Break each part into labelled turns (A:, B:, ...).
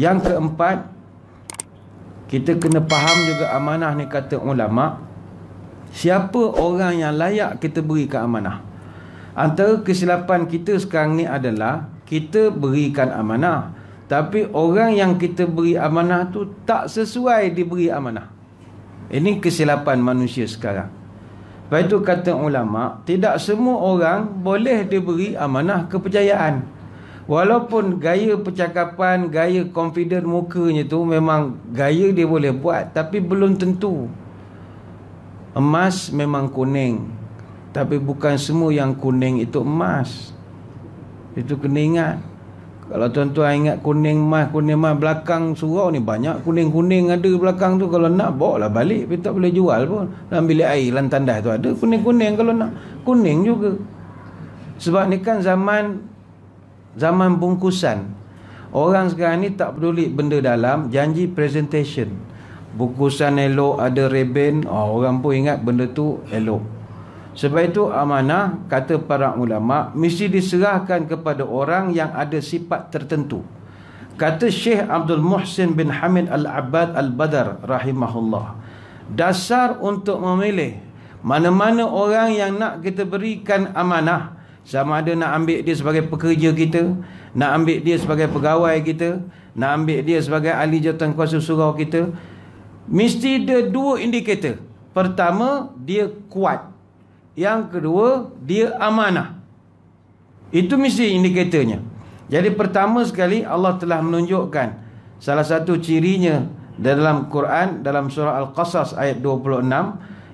A: Yang keempat kita kena faham juga amanah ni kata ulama siapa orang yang layak kita berikan amanah. Antara kesilapan kita sekarang ni adalah kita berikan amanah tapi orang yang kita beri amanah tu tak sesuai diberi amanah. Ini kesilapan manusia sekarang. Lepas itu kata ulama, tidak semua orang boleh diberi amanah kepercayaan. Walaupun gaya percakapan, gaya confident mukanya tu memang gaya dia boleh buat tapi belum tentu. Emas memang kuning. Tapi bukan semua yang kuning itu emas. Itu kena ingat. Kalau tuan-tuan ingat kuning mas, kuning mas belakang surau ni banyak kuning-kuning ada belakang tu. Kalau nak bawa lah balik. Tapi tak boleh jual pun. Dalam bilik air, dalam tandas tu ada kuning-kuning kalau nak. Kuning juga. Sebab ni kan zaman zaman bungkusan. Orang sekarang ni tak peduli benda dalam janji presentation. Bungkusan elok ada reben. Oh, ah, orang pun ingat benda tu elok. Sebab itu amanah kata para ulama mesti diserahkan kepada orang yang ada sifat tertentu. Kata Syekh Abdul Muhsin bin Hamid Al-Abbad Al-Badar rahimahullah. Dasar untuk memilih mana-mana orang yang nak kita berikan amanah sama ada nak ambil dia sebagai pekerja kita, nak ambil dia sebagai pegawai kita, nak ambil dia sebagai ahli kuasa surau kita, mesti ada dua indikator. Pertama, dia kuat. Yang kedua, dia amanah. Itu mesti indikatornya. Jadi pertama sekali Allah telah menunjukkan salah satu cirinya dalam Quran dalam surah Al-Qasas ayat 26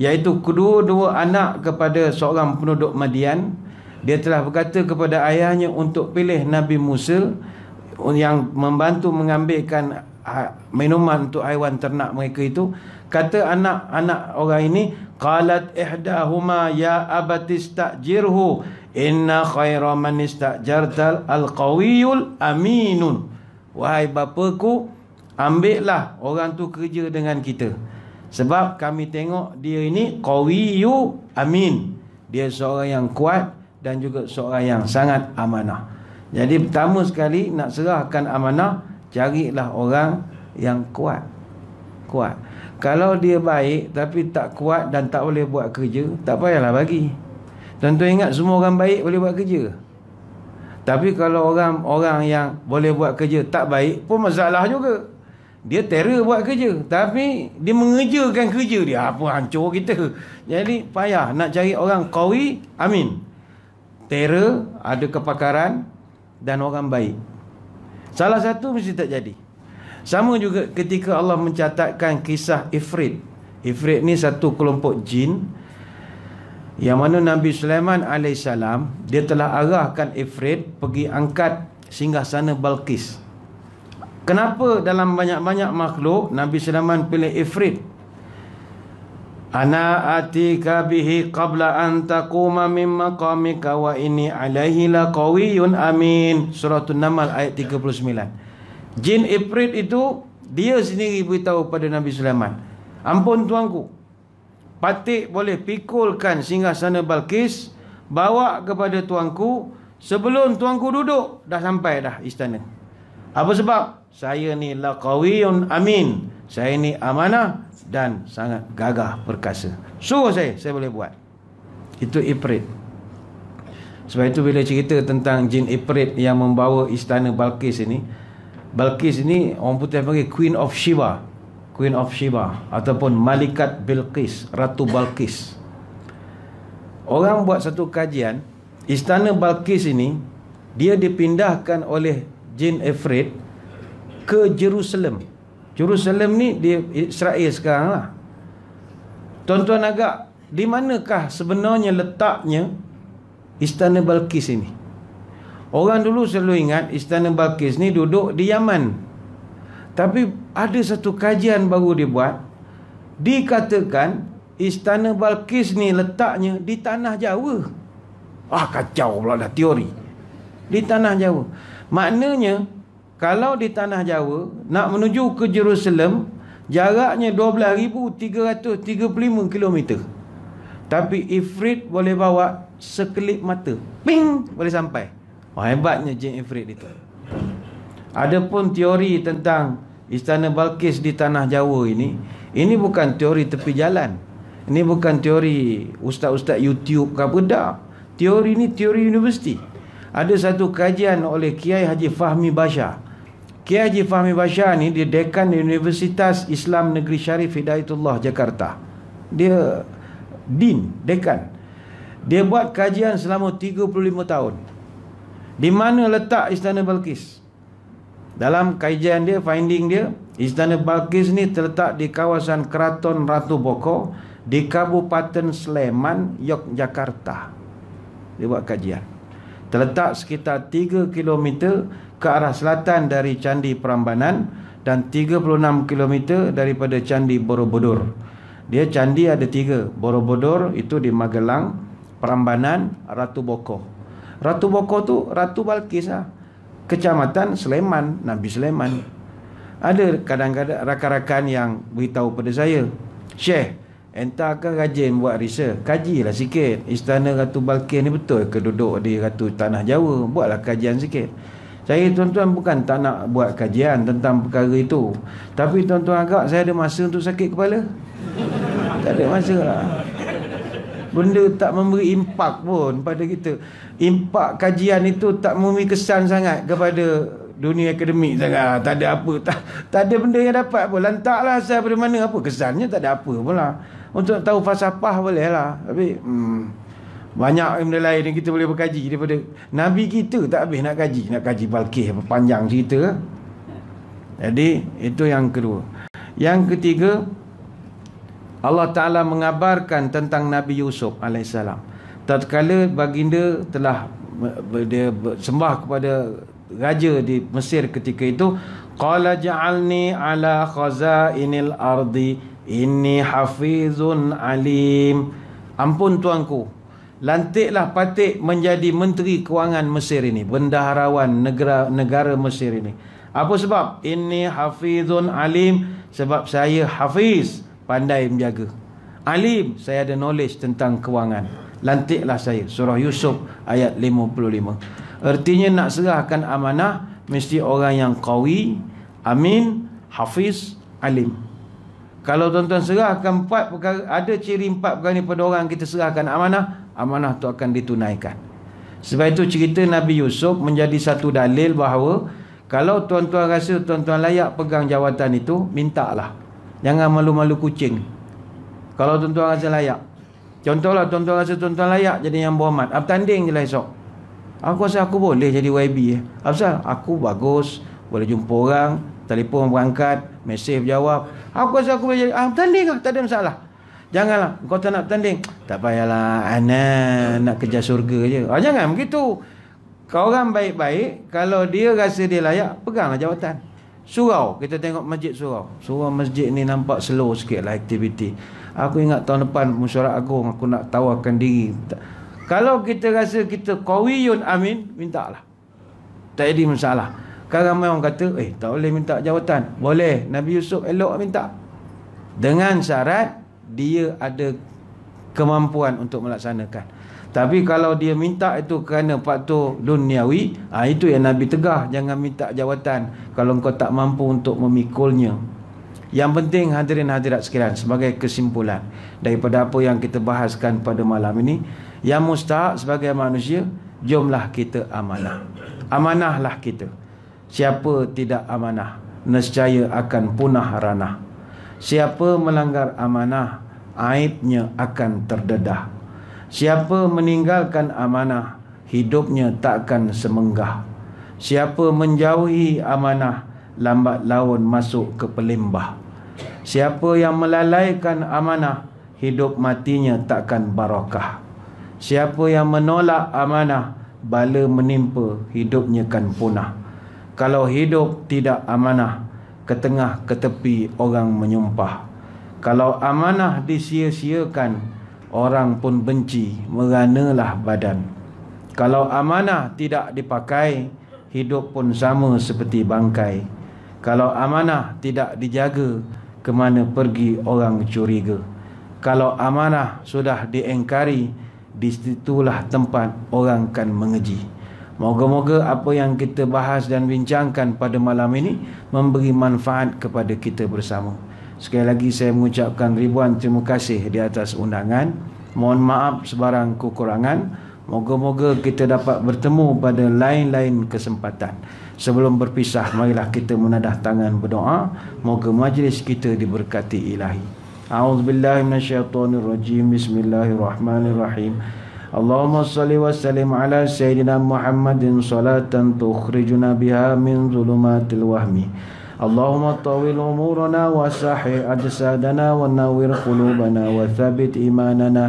A: iaitu kedua-dua anak kepada seorang penduduk Madian dia telah berkata kepada ayahnya untuk pilih Nabi Musa yang membantu mengambilkan ha- minuman untuk haiwan ternak mereka itu Kata anak-anak orang ini qalat ihdahuma ya abatistajirhu inna khayra man istajartal alqawiyul aminun. Wahai bapaku, ambillah orang tu kerja dengan kita. Sebab kami tengok dia ini qawiyu amin. Dia seorang yang kuat dan juga seorang yang sangat amanah. Jadi pertama sekali nak serahkan amanah, carilah orang yang kuat. Kuat. Kalau dia baik tapi tak kuat dan tak boleh buat kerja, tak payahlah bagi. Tuan-tuan ingat semua orang baik boleh buat kerja. Tapi kalau orang-orang yang boleh buat kerja tak baik pun masalah juga. Dia terror buat kerja. Tapi dia mengerjakan kerja dia. Apa hancur kita. Jadi payah nak cari orang kawi, amin. Terror, ada kepakaran dan orang baik. Salah satu mesti tak jadi. Sama juga ketika Allah mencatatkan kisah Ifrit. Ifrit ni satu kelompok jin yang mana Nabi Sulaiman AS dia telah arahkan Ifrit pergi angkat singgah sana Balkis. Kenapa dalam banyak-banyak makhluk Nabi Sulaiman pilih Ifrit? Ana atika bihi qabla an taquma min maqamika wa inni alaihi laqawiyun amin. Surah An-Naml ayat 39. Jin Ifrit itu dia sendiri beritahu pada Nabi Sulaiman. Ampun tuanku. Patik boleh pikulkan singgah sana Balkis. Bawa kepada tuanku. Sebelum tuanku duduk. Dah sampai dah istana. Apa sebab? Saya ni laqawiyun amin. Saya ni amanah dan sangat gagah perkasa. Suruh saya. Saya boleh buat. Itu Ifrit. Sebab itu bila cerita tentang jin Ifrit yang membawa istana Balkis ini. Balkis ini orang putih panggil Queen of Shiva. Queen of Shiva ataupun Malikat Balkis, Ratu Balkis. Orang buat satu kajian, istana Balkis ini dia dipindahkan oleh jin Efrid ke Jerusalem. Jerusalem ni di Israel sekarang lah. Tuan-tuan agak, di manakah sebenarnya letaknya istana Balkis ini? Orang dulu selalu ingat Istana Balkis ni duduk di Yaman. Tapi ada satu kajian baru dibuat. Dikatakan Istana Balkis ni letaknya di Tanah Jawa. Ah kacau pula dah teori. Di Tanah Jawa. Maknanya kalau di Tanah Jawa nak menuju ke Jerusalem jaraknya 12,335 km. Tapi Ifrit boleh bawa sekelip mata. Ping! Boleh sampai. Oh, hebatnya Jin Ifrit itu. Adapun teori tentang Istana Balkis di Tanah Jawa ini, ini bukan teori tepi jalan. Ini bukan teori ustaz-ustaz YouTube ke apa dah. Teori ini teori universiti. Ada satu kajian oleh Kiai Haji Fahmi Bashar. Kiai Haji Fahmi Bashar ni dia dekan Universitas Islam Negeri Syarif Hidayatullah Jakarta. Dia din dekan. Dia buat kajian selama 35 tahun. Di mana letak istana Balkis? Dalam kajian dia, finding dia, istana Balkis ni terletak di kawasan Keraton Ratu Boko di Kabupaten Sleman, Yogyakarta. Dia buat kajian. Terletak sekitar 3 km ke arah selatan dari Candi Prambanan dan 36 km daripada Candi Borobudur. Dia candi ada tiga. Borobudur itu di Magelang, Prambanan, Ratu Bokoh. Ratu Boko tu Ratu Balkis lah. Kecamatan Sleman, Nabi Sleman. Ada kadang-kadang rakan-rakan yang beritahu pada saya, Syekh, entah ke rajin buat riset, kajilah sikit. Istana Ratu Balkis ni betul ke duduk di Ratu Tanah Jawa? Buatlah kajian sikit. Saya tuan-tuan bukan tak nak buat kajian tentang perkara itu. Tapi tuan-tuan agak saya ada masa untuk sakit kepala. tak ada masa lah benda tak memberi impak pun pada kita impak kajian itu tak memberi kesan sangat kepada dunia akademik sangat ya. ah, tak ada apa tak, tak ada benda yang dapat pun lantaklah asal dari mana apa kesannya tak ada apa pula untuk tahu falsafah boleh lah tapi hmm, banyak benda lain yang kita boleh berkaji daripada Nabi kita tak habis nak kaji nak kaji balkih panjang cerita jadi itu yang kedua yang ketiga Allah Ta'ala mengabarkan tentang Nabi Yusuf AS Tatkala baginda telah dia sembah kepada raja di Mesir ketika itu Qala ja'alni ala khazainil ardi inni hafizun alim Ampun tuanku Lantiklah patik menjadi menteri kewangan Mesir ini Bendaharawan negara, negara Mesir ini apa sebab? Ini hafizun alim. Sebab saya hafiz pandai menjaga. Alim, saya ada knowledge tentang kewangan. Lantiklah saya. Surah Yusuf ayat 55. Artinya nak serahkan amanah mesti orang yang kawi, amin, hafiz, alim. Kalau tuan-tuan serahkan empat perkara, ada ciri empat perkara ni pada orang kita serahkan amanah, amanah tu akan ditunaikan. Sebab itu cerita Nabi Yusuf menjadi satu dalil bahawa kalau tuan-tuan rasa tuan-tuan layak pegang jawatan itu, mintalah. Jangan malu-malu kucing. Kalau tuan-tuan rasa layak. Contohlah tuan-tuan rasa tuan-tuan layak jadi yang berhormat. Apa tanding je lah esok. Aku rasa aku boleh jadi YB. Eh. Apa Aku bagus. Boleh jumpa orang. telepon berangkat. Mesej berjawab. Aku rasa aku boleh jadi. Ah, tanding Tak ada masalah. Janganlah. Kau tak nak tanding. Tak payahlah. Anak ah, nak kerja surga je. Ah, jangan begitu. Kau orang baik-baik. Kalau dia rasa dia layak. Peganglah Jawatan. Surau Kita tengok masjid surau Surau masjid ni nampak slow sikit lah aktiviti Aku ingat tahun depan musyarat agung Aku nak tawarkan diri Kalau kita rasa kita Kawiyun amin Minta lah Tak ada masalah Sekarang memang kata Eh tak boleh minta jawatan Boleh Nabi Yusuf elok minta Dengan syarat Dia ada Kemampuan untuk melaksanakan tapi kalau dia minta itu kerana faktor duniawi, ha, ah, itu yang Nabi tegah. Jangan minta jawatan kalau engkau tak mampu untuk memikulnya. Yang penting hadirin hadirat sekalian sebagai kesimpulan daripada apa yang kita bahaskan pada malam ini. Yang mustahak sebagai manusia, jomlah kita amanah. Amanahlah kita. Siapa tidak amanah, nescaya akan punah ranah. Siapa melanggar amanah, aibnya akan terdedah. Siapa meninggalkan amanah, hidupnya takkan semenggah. Siapa menjauhi amanah, lambat laun masuk ke pelimbah. Siapa yang melalaikan amanah, hidup matinya takkan barakah. Siapa yang menolak amanah, bala menimpa hidupnya kan punah. Kalau hidup tidak amanah, ke tengah ke tepi orang menyumpah. Kalau amanah disia-siakan, orang pun benci meranalah badan kalau amanah tidak dipakai hidup pun sama seperti bangkai kalau amanah tidak dijaga kemana pergi orang curiga kalau amanah sudah diengkari di situlah tempat orang akan mengeji Moga-moga apa yang kita bahas dan bincangkan pada malam ini memberi manfaat kepada kita bersama. Sekali lagi saya mengucapkan ribuan terima kasih di atas undangan. Mohon maaf sebarang kekurangan. Moga-moga kita dapat bertemu pada lain-lain kesempatan. Sebelum berpisah, marilah kita menadah tangan berdoa. Moga majlis kita diberkati ilahi. أعوذ بالله من الشيطان الرجيم بسم الله الرحمن الرحيم اللهم صل وسلم على سيدنا محمد صلاة تخرجنا اللهم طول أمورنا وصح أجسادنا ونور قلوبنا وثبت إيماننا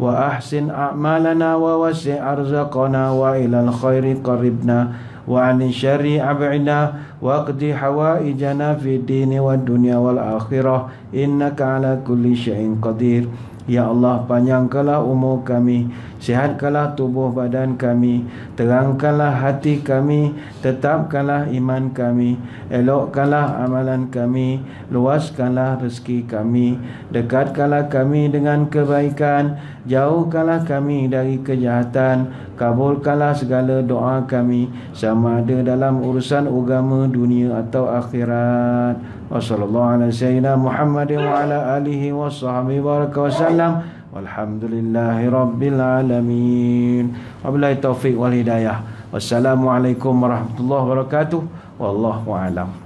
A: وأحسن أعمالنا ووسع أرزقنا وإلى الخير قربنا وعن الشر أبعدنا واقض حوائجنا في الدين والدنيا والآخرة إنك على كل شيء قدير يا الله panjangkanlah umur kami Sihatkanlah tubuh badan kami Terangkanlah hati kami Tetapkanlah iman kami Elokkanlah amalan kami Luaskanlah rezeki kami Dekatkanlah kami dengan kebaikan Jauhkanlah kami dari kejahatan Kabulkanlah segala doa kami Sama ada dalam urusan agama dunia atau akhirat Wassalamualaikum warahmatullahi wabarakatuh Alhamdulillahi Rabbil Alamin Wabillahi Taufiq wal Hidayah Wassalamualaikum warahmatullahi wabarakatuh Wallahu'alam